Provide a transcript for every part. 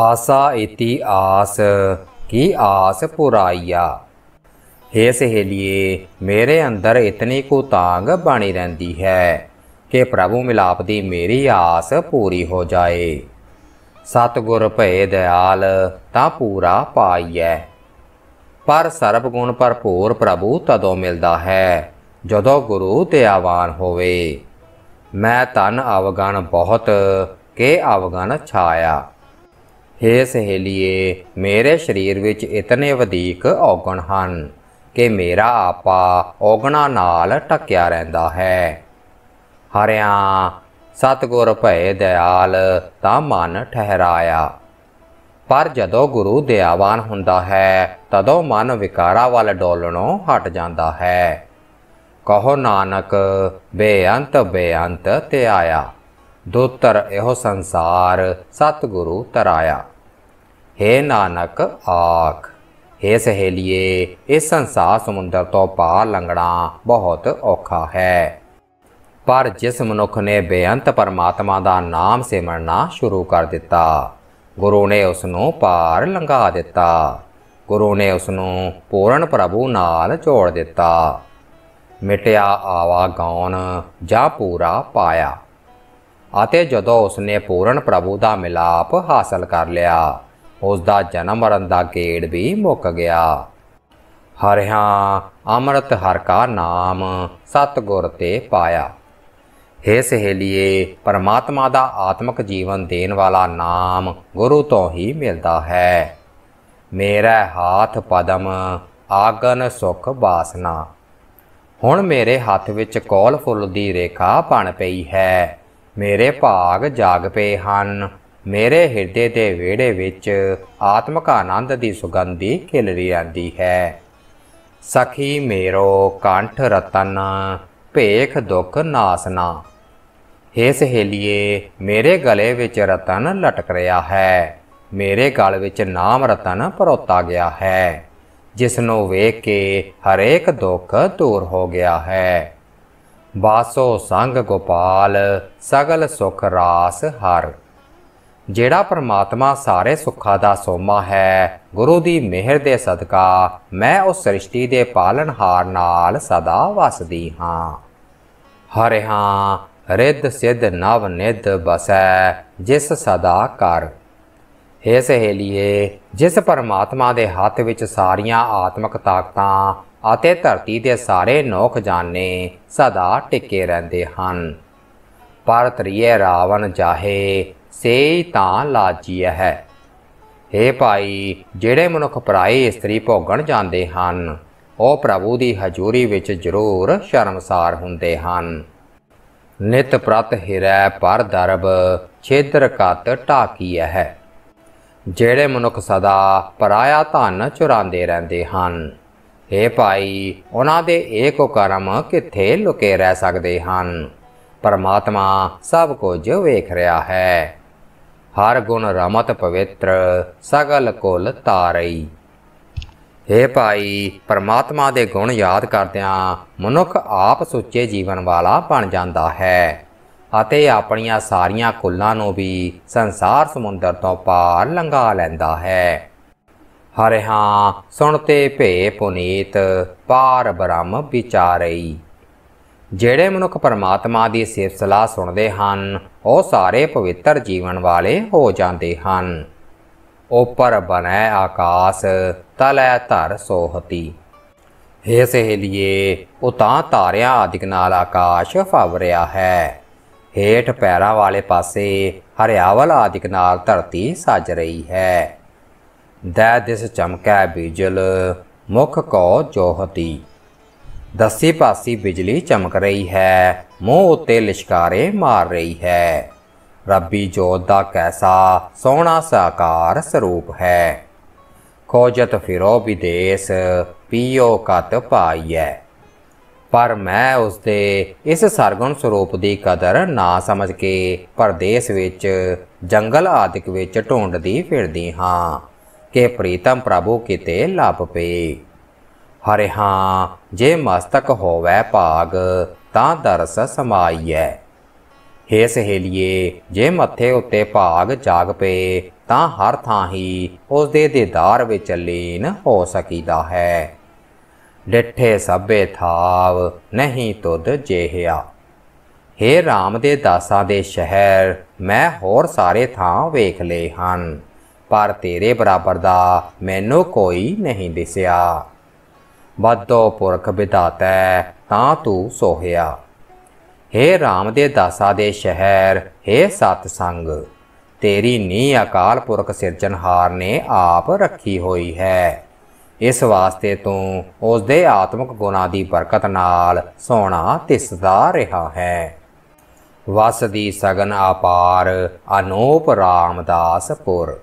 आशा ਆਸ ਕੀ ਆਸ आस पुराइया ਸਹੇਲੀਏ ਮੇਰੇ ਅੰਦਰ ਇਤਨੀ ਕੋ ਤਾਂਗ ਬਣੀ ਰਹਿੰਦੀ ਹੈ ਕਿ ਪ੍ਰਭੂ ਮਿਲਾਪ ਦੀ ਮੇਰੀ ਆਸ ਪੂਰੀ ਹੋ ਜਾਏ ਸਤਗੁਰ ਭਏ ਦਿਆਲ ਤਾਂ ਪੂਰਾ ਪਾਈਐ ਪਰ ਸਰਬ ਗੁਣ ਭਰਪੂਰ ਪ੍ਰਭੂ ਤਦੋਂ ਮਿਲਦਾ ਹੈ ਜਦੋਂ ਗੁਰੂ ਦਿਆਵਾਨ ਹੋਵੇ ਮੈਂ ਤਨ ਅਵਗਣ ਬਹੁਤ ਕੇ ਅਵਗਣ ਛਾਇਆ ਹੇ ਸਹੇਲੀਏ ਮੇਰੇ ਸਰੀਰ ਵਿੱਚ ਇਤਨੇ ਵਧੇਕ ਔਗਣ ਹਨ ਕਿ ਮੇਰਾ ਆਪਾ ਔਗਣਾ ਨਾਲ ਟਕਿਆ ਰਹਿੰਦਾ ਹੈ ਹਰਿਆ ਸਤਗੁਰ ਭਏ ਦਿਆਲ ਤਾਂ ਮਨ ਠਹਿਰਾਇਆ ਪਰ ਜਦੋਂ ਗੁਰੂ ਦਿਆਵਾਨ ਹੁੰਦਾ ਹੈ ਤਦੋਂ ਮਨ ਵਿਕਾਰਾਂ ਵੱਲ ਡੋਲਣੋਂ ਹਟ ਜਾਂਦਾ ਹੈ ਕਹੋ ਨਾਨਕ ਬੇਅੰਤ ਬੇਅੰਤ ਤੇ ਆਇਆ ਦੋਤਰ ਇਹੋ ਸੰਸਾਰ ਸਤਿਗੁਰੂ ਤਰਾਇਆ हे ਨਾਨਕ ਆਖ हे ਸਹੇਲੀਏ ਇਸ ਸੰਸਾਰ ਸਮੁੰਦਰ ਤੋਂ ਪਾਰ ਲੰਘਣਾ ਬਹੁਤ ਔਖਾ ਹੈ ਪਰ ਜਿਸ ਮਨੁੱਖ ਨੇ ਬੇਅੰਤ ਪਰਮਾਤਮਾ ਦਾ ਨਾਮ ਸਿਮਰਨਾ ਸ਼ੁਰੂ ਕਰ ਦਿੱਤਾ ਗੁਰੂ ਨੇ ਉਸ ਨੂੰ ਪਾਰ ਲੰਘਾ ਦਿੱਤਾ ਗੁਰੂ ਨੇ ਉਸ ਨੂੰ ਪੂਰਨ ਪ੍ਰਭੂ ਨਾਲ ਜੋੜ ਦਿੱਤਾ ਮਿਟਿਆ ਆਵਾ ਗਾਉਣ ਜਾਂ ਪੂਰਾ ਪਾਇਆ ਅਤੇ ਜਦੋਂ ਨੇ ਪੂਰਨ ਪ੍ਰਭੂ ਦਾ ਮਿਲਾਪ ਹਾਸਲ ਕਰ ਲਿਆ ਉਸ ਦਾ ਜਨਮ ਮਰਨ ਦਾ ਗੇੜ ਵੀ ਮੁੱਕ ਗਿਆ ਹਰਿਆ ਅੰਮ੍ਰਿਤ ਹਰ ਕਾ ਨਾਮ ਸਤਗੁਰ ਤੇ ਪਾਇਆ हे ਸਹੇਲੀਏ ਪਰਮਾਤਮਾ ਦਾ ਆਤਮਿਕ ਜੀਵਨ ਦੇਣ ਵਾਲਾ ਨਾਮ ਗੁਰੂ ਤੋਂ ਹੀ ਮਿਲਦਾ ਹੈ ਮੇਰਾ ਹੱਥ ਪਦਮ ਆਗਨ ਸੁਖ ਬਾਸਨਾ ਹੁਣ ਮੇਰੇ ਹੱਥ ਵਿੱਚ ਕੋਲ ਫੁੱਲ ਦੀ ਰੇਖਾ ਬਣ ਪਈ ਹੈ ਮੇਰੇ ਭਾਗ ਜਾਗ ਪਏ ਹਨ ਮੇਰੇ ਹਿਰਦੇ ਦੇ ਵੇੜੇ ਵਿੱਚ ਆਤਮਕ ਆਨੰਦ ਦੀ ਸੁਗੰਧੀ ਖਿਲਰੀ ਆਂਦੀ ਹੈ ਸਖੀ ਮੇਰੋ ਕੰਠ ਰਤਨ ਭੇਖ ਦੁੱਖ ਨਾਸਨਾ ਹੇ ਸਹੇਲੀਏ ਮੇਰੇ ਗਲੇ ਵਿੱਚ ਰਤਨ ਲਟਕ ਰਿਹਾ ਹੈ ਮੇਰੇ ਗਲ ਵਿੱਚ ਨਾਮ ਰਤਨ ਪਰੋਤਾ ਗਿਆ ਹੈ ਜਿਸ ਨੂੰ ਵੇਖ ਕੇ ਹਰੇਕ ਦੁੱਖ ਦੂਰ ਹੋ ਗਿਆ ਹੈ ਬਾਸੋ ਸੰਗ ਗੋਪਾਲ ਸਗਲ ਸੁਖ ਰਾਸ ਹਰਿ ਜਿਹੜਾ ਪਰਮਾਤਮਾ ਸਾਰੇ ਸੁੱਖਾਂ ਦਾ ਸੋਮਾ ਹੈ ਗੁਰੂ ਦੀ ਮਿਹਰ ਦੇ ਸਦਕਾ ਮੈਂ ਉਸ ਸ੍ਰਿਸ਼ਟੀ ਦੇ ਪਾਲਣਹਾਰ ਨਾਲ ਸਦਾ ਵਸਦੀ ਹਾਂ ਹਰਿ ਹਾਂ ਰਿੱਧ ਸਿੱਧ ਨਵ ਨਿੱਧ ਬਸੈ ਜਿਸ ਸਦਾ ਕਰ ਹੇ ਸਹੇਲੀਏ ਜਿਸ ਪਰਮਾਤਮਾ ਦੇ ਹੱਥ ਵਿੱਚ ਸਾਰੀਆਂ ਆਤਮਿਕ ਤਾਕਤਾਂ ਅਤੇ ਧਰਤੀ ਦੇ ਸਾਰੇ ਨੋਖ ਜਾਣੇ ਸਦਾ ਟਿੱਕੇ ਰਹਿੰਦੇ ਹਨ ਪਰ ਤ੍ਰਿਏ ਰਾਵਣ ਜਾਹੇ ਸੇ ਤਾਂ ਲਾਜੀ ਹੈ हे ਭਾਈ ਜਿਹੜੇ ਮਨੁੱਖ ਪਰਾਏ ਇਸਤਰੀ ਭੋਗਣ ਜਾਂਦੇ ਹਨ ਉਹ ਪ੍ਰਭੂ ਦੀ ਹਜ਼ੂਰੀ ਵਿੱਚ ਜ਼ਰੂਰ ਸ਼ਰਮਸਾਰ ਹੁੰਦੇ ਹਨ ਨਿਤ ਪ੍ਰਤ ਹਿਰੈ ਪਰ ਦਰਬ ਛੇਦਰ ਕਤ ਟਾਕੀਐ ਹੈ ਜਿਹੜੇ ਮਨੁੱਖ ਸਦਾ ਪਰਾਇਆ ਧਨ ਚੁਰਾਉਂਦੇ ਰਹਿੰਦੇ ਹਨ हे ਭਾਈ ਉਹਨਾਂ ਦੇ ਏਕ ਕਰਮ ਕਿੱਥੇ ਲੁਕੇ ਰਹਿ ਸਕਦੇ ਹਨ ਪਰਮਾਤਮਾ ਸਭ ਕੁਝ ਵੇਖ ਰਿਹਾ ਹੈ ਹਰ ਗੁਣ ਰਮਤ ਪਵਿੱਤਰ ਸਗਲ ਕੁਲ ਤਾਰਈ हे ਭਾਈ ਪਰਮਾਤਮਾ ਦੇ ਗੁਣ ਯਾਦ ਕਰਦਿਆਂ ਮਨੁੱਖ ਆਪ ਸੁੱਚੇ ਜੀਵਨ ਵਾਲਾ ਬਣ ਜਾਂਦਾ ਹੈ ਅਤੇ ਆਪਣੀਆਂ ਸਾਰੀਆਂ ਕੁੱਲਾਂ ਨੂੰ ਵੀ ਸੰਸਾਰ ਸਮੁੰਦਰ ਤੋਂ ਪਾਰ ਲੰਘਾ ਲੈਂਦਾ ਹੈ ਹਰਿਹਾ ਸੁਣਤੇ ਭੇ ਪੁਨੀਤ ਪਾਰ ਬ੍ਰਹਮ ਵਿਚਾਰਈ ਜਿਹੜੇ ਮਨੁੱਖ ਪਰਮਾਤਮਾ ਦੀ ਸੇਵ ਸਲਾਹ ਸੁਣਦੇ ਹਨ ਉਹ ਸਾਰੇ ਪਵਿੱਤਰ ਜੀਵਨ ਵਾਲੇ ਹੋ ਜਾਂਦੇ ਹਨ ਉਪਰ ਬਣੈ ਆਕਾਸ ਤਲੈ ਧਰ ਸੋਹਤੀ ਹੇ ਸਹੇਲੀਏ ਉਹ ਤਾਂ ਤਾਰਿਆਂ ਆਦਿਕ ਨਾਲ ਆਕਾਸ਼ ਫਵ ਰਿਹਾ ਹੈ ਹੇਠ ਪੈਰਾਂ ਵਾਲੇ ਪਾਸੇ ਹਰਿਆਵਲ ਆਦਿਕ ਨਾਲ ਧਰਤੀ ਸਜ ਰਹੀ ਹੈ ਦੈ ਦਿਸ ਚਮਕੈ ਬੀਜਲ ਮੁਖ ਕੋ ਜੋਹਤੀ ਦਸੇ ਪਾਸੀ ਬਿਜਲੀ ਚਮਕ ਰਹੀ ਹੈ ਮੂੰਹ ਉੱਤੇ ਲਿਸ਼ਕਾਰੇ ਮਾਰ ਰਹੀ ਹੈ ਰੱਬੀ ਜੋਤ ਦਾ ਕੈਸਾ ਸੋਹਣਾ ਸਾਕਾਰ ਸਰੂਪ ਹੈ ਕੋਜਤ ਫਿਰੋ ਵਿਦੇਸ ਪੀਓ ਕਤ ਪਾਈਐ ਪਰ ਮੈਂ ਉਸ ਦੇ ਇਸ ਸਰਗੁਣ ਸਰੂਪ ਦੀ ਕਦਰ ਨਾ ਸਮਝ ਕੇ ਪਰਦੇਸ ਵਿੱਚ ਜੰਗਲ ਆਦਿਕ ਵਿੱਚ ਢੂੰਡਦੀ ਫਿਰਦੀ ਹਾਂ ਕਿ ਪ੍ਰੀਤਮ ਪ੍ਰਭੂ ਕਿਤੇ ਲੱਭ ਪਏ ਹਰਿ ਹਾਂ ਜੇ ਮਸਤਕ ਹੋਵੇ ਭਾਗ ਤਾਂ ਦਰਸ ਸਮਾਈਐ ਹੇ ਸਹੇਲੀਏ ਜੇ ਮੱਥੇ ਉੱਤੇ ਭਾਗ ਜਾਗ ਪਏ ਤਾਂ ਹਰ ਥਾਂ ਹੀ ਉਸ ਦੇ ਦੀਦਾਰ ਵਿੱਚ ਲੀਨ ਹੋ ਸਕੀਦਾ ਹੈ ਡਿੱਠੇ ਸਭੇ ਥਾਵ ਨਹੀਂ ਤੁਧ ਜਿਹਿਆ ਹੇ RAM ਦੇ ਦਾਸਾਂ ਦੇ ਸ਼ਹਿਰ ਮੈਂ ਹੋਰ ਸਾਰੇ ਥਾਂ ਵੇਖ ਲਏ ਹਨ ਪਰ ਤੇਰੇ ਬਰਾਬਰ ਦਾ ਮੈਨੂੰ ਕੋਈ ਨਹੀਂ ਦਿਸਿਆ ਵਾਧੋ ਪੁਰਖ ਵਿਧਾਤੈ ਤਾਂ ਤੂੰ ਸੋਹਿਆ ਹੇ ਰਾਮ ਦੇ ਦਾਸਾ ਦੇ ਸ਼ਹਿਰ ਹੇ ਸਤ ਸੰਗ ਤੇਰੀ ਨੀ ਅਕਾਲ ਪੁਰਖ ਸਿਰਜਣਹਾਰ ਨੇ ਆਪ ਰੱਖੀ ਹੋਈ ਹੈ ਇਸ ਵਾਸਤੇ ਤੂੰ ਉਸ ਦੇ ਆਤਮਿਕ ਗੁਨਾ ਦੀ ਬਰਕਤ ਨਾਲ ਸੋਣਾ ਤਿਸਦਾ ਰਿਹਾ ਹੈ ਵਸ ਦੀ ਸਗਨ ਆਪਾਰ ਅਨੂਪ ਰਾਮਦਾਸ ਪੁਰ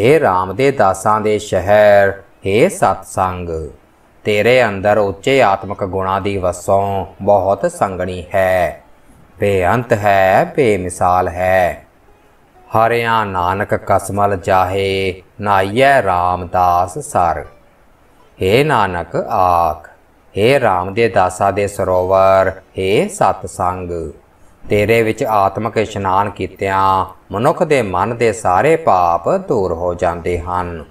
हे ਰਾਮ ਦੇ ਦਾਸਾਂ ਦੇ ਸ਼ਹਿਰ ਏ ਸਤ ਸੰਗ ਤੇਰੇ ਅੰਦਰ ਉੱਚੇ ਆਤਮਿਕ ਗੁਣਾਂ ਦੀ ਵਸੋਂ ਬਹੁਤ ਸੰਗਣੀ ਹੈ ਬੇਅੰਤ ਹੈ ਬੇਮਿਸਾਲ ਹੈ ਹਰਿਆ ਨਾਨਕ ਕਸਮਲ ਜਾਹੇ ਨਾਈਐ ਰਾਮਦਾਸ ਸਰ ਏ ਨਾਨਕ ਆਖ ਏ RAM ਦੇ ਦਾਸਾਂ ਦੇ ਸਰੋਵਰ ਏ ਸਤ ਸੰਗ ਤੇਰੇ ਵਿੱਚ ਆਤਮਿਕ ਇਸ਼ਨਾਨ ਕੀਤਿਆਂ ਮਨੁੱਖ ਦੇ ਮਨ ਦੇ ਸਾਰੇ ਪਾਪ ਦੂਰ ਹੋ ਜਾਂਦੇ ਹਨ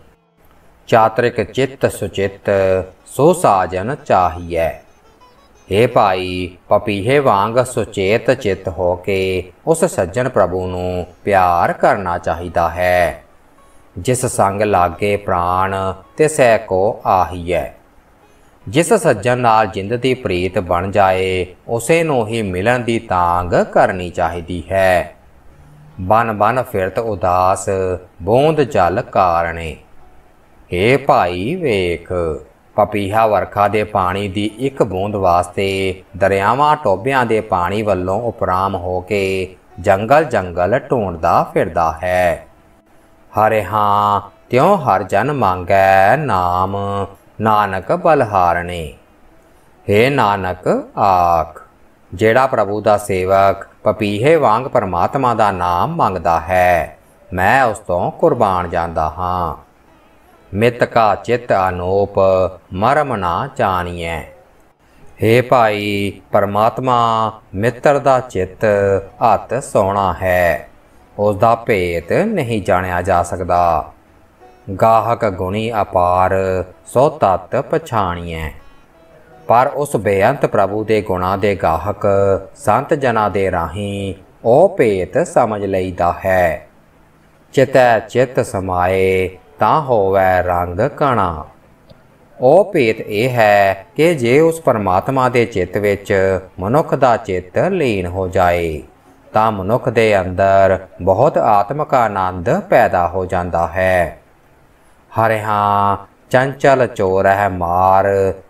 ਚਾਤਰਿਕ ਚਿੱਤ ਸੁਚਿੱਤ ਸੋ ਸਾਜਨ ਚਾਹੀਐ ਏ ਭਾਈ ਪਪੀਹੇ ਵਾਂਗ ਸੁਚੇਤ ਚਿੱਤ ਹੋ ਕੇ ਉਸ ਸੱਜਣ ਪ੍ਰਭੂ ਨੂੰ ਪਿਆਰ ਕਰਨਾ ਚਾਹੀਦਾ ਹੈ ਜਿਸ ਸੰਗ ਲਾਗੇ ਪ੍ਰਾਣ ਤੇ ਸਹਿ ਕੋ ਆਹੀਐ ਜਿਸ ਸੱਜਣ ਨਾਲ ਜਿੰਦ ਦੀ ਪ੍ਰੀਤ ਬਣ ਜਾਏ ਉਸੇ ਨੂੰ ਹੀ ਮਿਲਣ ਦੀ ਤਾਂਗ ਕਰਨੀ ਚਾਹੀਦੀ ਹੈ ਬਨ ਬਨ ਫਿਰਤ ਉਦਾਸ ਬੋਂਦ ਜਲ ਕਾਰਣੇ ਹੇ ਭਾਈ ਵੇਖ ਪਪੀਹਾ ਵਰਖਾ ਦੇ ਪਾਣੀ ਦੀ ਇੱਕ ਬੂੰਦ ਵਾਸਤੇ ਦਰਿਆਵਾਂ ਟੋਬਿਆਂ ਦੇ ਪਾਣੀ ਵੱਲੋਂ ਉਪਰਾਮ ਹੋ ਕੇ ਜੰਗਲ ਜੰਗਲ ਢੂੰਡਦਾ ਫਿਰਦਾ ਹੈ ਹਰੇ ਹਾਂ ਤਿਉ ਹਰ ਜਨ ਮੰਗੈ ਨਾਮ ਨਾਨਕ ਬਲਹਾਰਣੇ ਹੇ ਨਾਨਕ ਆਖ ਜਿਹੜਾ ਪ੍ਰਭੂ ਦਾ ਸੇਵਕ ਪਪੀਹੇ ਵਾਂਗ ਪਰਮਾਤਮਾ ਦਾ ਨਾਮ ਮੰਗਦਾ ਹੈ ਮੈਂ ਉਸ ਤੋਂ ਕੁਰਬਾਨ ਜਾਂਦਾ ਹਾਂ ਮਿਤ ਕਾ ਚਿਤ ਅਨੋਪ ਮਰਮ ਨਾ ਚਾਣੀਐ हे ਭਾਈ ਪਰਮਾਤਮਾ ਮਿੱਤਰ ਦਾ ਚਿੱਤ ਹੱਥ ਸੋਣਾ ਹੈ ਉਸ ਦਾ ਭੇਤ ਨਹੀਂ ਜਾਣਿਆ ਜਾ ਸਕਦਾ ਗਾਹਕ ਗੁਣੀ ਅਪਾਰ ਸੋ ਤਤ ਪਛਾਣੀਐ ਪਰ ਉਸ ਬੇਅੰਤ ਪ੍ਰਭੂ ਦੇ ਗੁਣਾ ਦੇ ਗਾਹਕ ਸੰਤ ਜਨਾਂ ਦੇ ਰਾਹੀ ਉਹ ਭੇਤ ਸਮਝ ਲਈਦਾ ਹੈ ਚਿਤੈ ਚਿਤ ਸਮਾਏ ਤਾਂ ਹੋਵੇ ਰੰਗ ਕਣਾ ਉਹ ਭੇਤ ਇਹ ਹੈ ਕਿ ਜੇ ਉਸ ਪਰਮਾਤਮਾ ਦੇ ਚਿੱਤ ਵਿੱਚ ਮਨੁੱਖ ਦਾ ਚਿੱਤ ਲੀਨ ਹੋ ਜਾਏ ਤਾਂ ਮਨੁੱਖ ਦੇ ਅੰਦਰ ਬਹੁਤ ਆਤਮਿਕ ਆਨੰਦ ਪੈਦਾ ਹੋ ਜਾਂਦਾ ਹੈ ਹਰੇ ਹਾਂ ਚੰਚਲ ਚੋਰ ਹੈ ਮਾਰ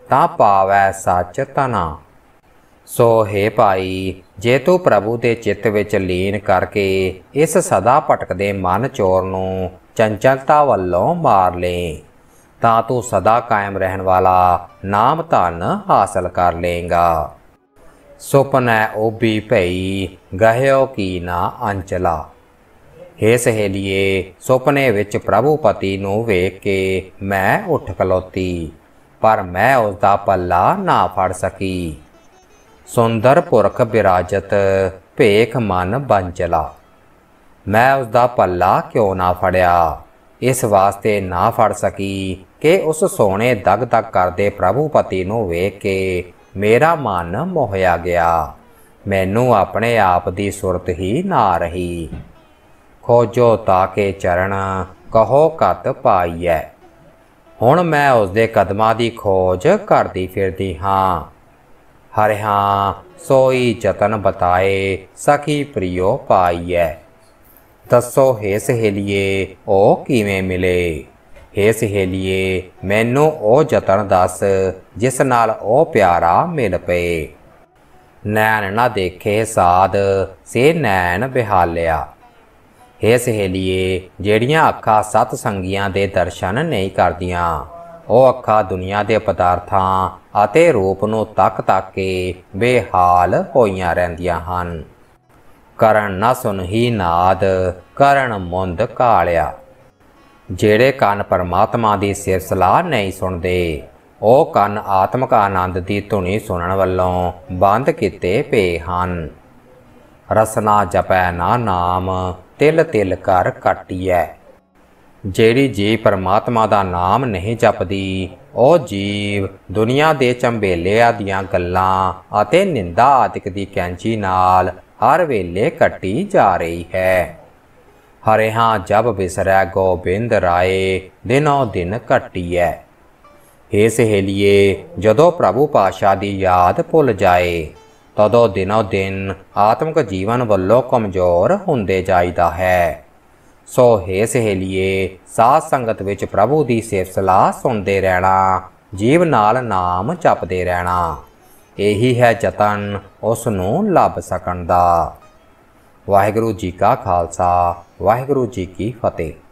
ਤਾਂ ਪਾਵੈ ਸੱਚ ਤਨਾ ਸੋ ਹੈ ਭਾਈ ਜੇ ਤੂੰ ਪ੍ਰਭੂ ਦੇ ਚਿੱਤ ਵਿੱਚ ਲੀਨ ਕਰਕੇ ਇਸ ਸਦਾ ਭਟਕਦੇ ਮਨ ਚੋਰ ਨੂੰ ਚੰਚਲਤਾ ਵੱਲੋਂ ਮਾਰ ਲੇ ਤਾਂ ਤੂੰ ਸਦਾ ਕਾਇਮ ਰਹਿਣ ਵਾਲਾ ਨਾਮ ਧਨ ਹਾਸਲ ਕਰ ਲੇਗਾ ਸੁਪਨੈ ਓਬੀ ਭਈ ਗਹਿਓ ਕੀ ਨਾ ਅੰਚਲਾ ਹੇ ਸਹੇਲੀਏ ਸੁਪਨੇ ਵਿੱਚ ਪ੍ਰਭੂ ਪਤੀ ਨੂੰ ਵੇਖ ਕੇ ਮੈਂ ਉੱਠ ਖਲੋਤੀ ਪਰ ਮੈਂ ਉਸ ਦਾ ਪੱਲਾ ਨਾ ਫੜ ਸਕੀ ਸੁੰਦਰ ਪੁਰਖ ਬਿਰਾਜਤ ਭੇਖ ਮਨ ਬੰਚਲਾ ਮੈਂ ਉਸ ਦਾ ਪੱਲਾ ਕਿਉਂ ਨਾ ਫੜਿਆ ਇਸ ਵਾਸਤੇ ਨਾ ਫੜ ਸਕੀ ਕਿ ਉਸ ਸੋਹਣੇ ਦਗ ਤੱਕ ਕਰਦੇ ਪ੍ਰਭੂ ਪਤੀ ਨੂੰ ਵੇਖ ਕੇ ਮੇਰਾ ਮਨ ਮੋਹਿਆ ਗਿਆ ਮੈਨੂੰ ਆਪਣੇ ਆਪ ਦੀ ਸੁਰਤ ਹੀ ਨਾ ਰਹੀ ਖੋਜੋ ਤਾਂ ਕੇ ਚਰਨ ਕਹੋ ਕਤ ਪਾਈਐ ਹੁਣ ਮੈਂ ਉਸ ਦੇ ਕਦਮਾਂ ਦੀ ਖੋਜ ਕਰਦੀ ਫਿਰਦੀ ਹਾਂ ਹਰਿ ਹਾਂ ਸੋਈ ਜਤਨ ਬਤਾਏ ਸਖੀ ਪ੍ਰਿਯੋ ਪਾਈਐ ਦੱਸੋ ਹੇ ਸਹੇਲੀਏ ਉਹ ਕਿਵੇਂ ਮਿਲੇ ਹੇ ਸਹੇਲੀਏ ਮੈਨੂੰ ਉਹ ਜਤਨ ਦੱਸ ਜਿਸ ਨਾਲ ਉਹ ਪਿਆਰਾ ਮਿਲ ਪਏ ਨੈਣ ਨਾ ਦੇਖੇ ਸਾਦ ਸੇ ਨੈਣ ਬਿਹਾਲਿਆ ਹੇ ਸਹੇਲੀਏ ਜਿਹੜੀਆਂ ਅੱਖਾਂ ਸਤ ਸੰਗੀਆਂ ਦੇ ਦਰਸ਼ਨ ਨਹੀਂ ਕਰਦੀਆਂ ਉਹ ਅੱਖਾਂ ਦੁਨੀਆ ਦੇ ਪਦਾਰਥਾਂ ਅਤੇ ਰੂਪ ਨੂੰ ਤੱਕ ਤੱਕ ਕੇ ਬੇਹਾਲ ਹੋਈਆਂ ਰਹਿੰਦੀਆਂ ਹਨ ਕਰਨ ਨਾ ਸੁਨਹੀ ਨਾਦ ਕਰਨ ਮੁੰਦ ਕਾਲਿਆ ਜਿਹੜੇ ਕੰਨ ਪਰਮਾਤਮਾ ਦੀ ਸਿਰ ਸਲਾਹ ਨਹੀਂ ਸੁਣਦੇ ਉਹ ਕੰਨ ਆਤਮਿਕ ਆਨੰਦ ਦੀ ਧੁਨੀ ਸੁਣਨ ਵੱਲੋਂ ਬੰਦ ਕੀਤੇ ਪਏ ਹਨ ਰਸਨਾ ਜਪੈ ਨਾ ਨਾਮ ਤਿਲ ਤਿਲ ਕਰ ਕਟਿਐ ਜਿਹੜੀ ਜੀ ਪਰਮਾਤਮਾ ਦਾ ਨਾਮ ਨਹੀਂ ਜਪਦੀ ਉਹ ਜੀਵ ਦੁਨੀਆ ਦੇ ਚੰਬੇਲੇ ਆਦੀਆਂ ਗੱਲਾਂ ਅਤੇ ਨਿੰਦਾ ਆਦਿਕ ਦੀ ਕੈਂਚੀ ਨਾਲ ਹਰ ਵੇਲੇ ਕੱਟੀ ਜਾ ਰਹੀ ਹੈ ਹਰੇ ਹਾਂ ਜਬ ਬਿਸਰੈ ਗੋਬਿੰਦ ਰਾਏ ਦਿਨੋ ਦਿਨ ਘਟੀ ਹੈ हे ਸਹੇਲੀਏ ਜਦੋਂ ਪ੍ਰਭੂ ਪਾਸ਼ਾ ਦੀ ਯਾਦ ਭੁੱਲ ਜਾਏ ਤਦੋਂ ਦਿਨੋ ਦਿਨ ਆਤਮਿਕ ਜੀਵਨ ਵੱਲੋਂ ਕਮਜ਼ੋਰ ਹੁੰਦੇ ਜਾਂਦਾ ਹੈ ਸੋ हे ਸਹੇਲੀਏ ਸਾਧ ਸੰਗਤ ਵਿੱਚ ਪ੍ਰਭੂ ਦੀ ਸੇਵ ਸਲਾਹ ਸੁਣਦੇ ਰਹਿਣਾ ਜੀਵ ਨਾਲ ਨਾਮ ਜਪਦੇ ਰਹਿਣਾ ਇਹੀ ਹੈ ਯਤਨ ਉਸ ਨੂੰ ਲੱਭ ਸਕਣ ਦਾ ਵਾਹਿਗੁਰੂ ਜੀ ਕਾ ਖਾਲਸਾ ਵਾਹਿਗੁਰੂ ਜੀ ਕੀ ਫਤਿਹ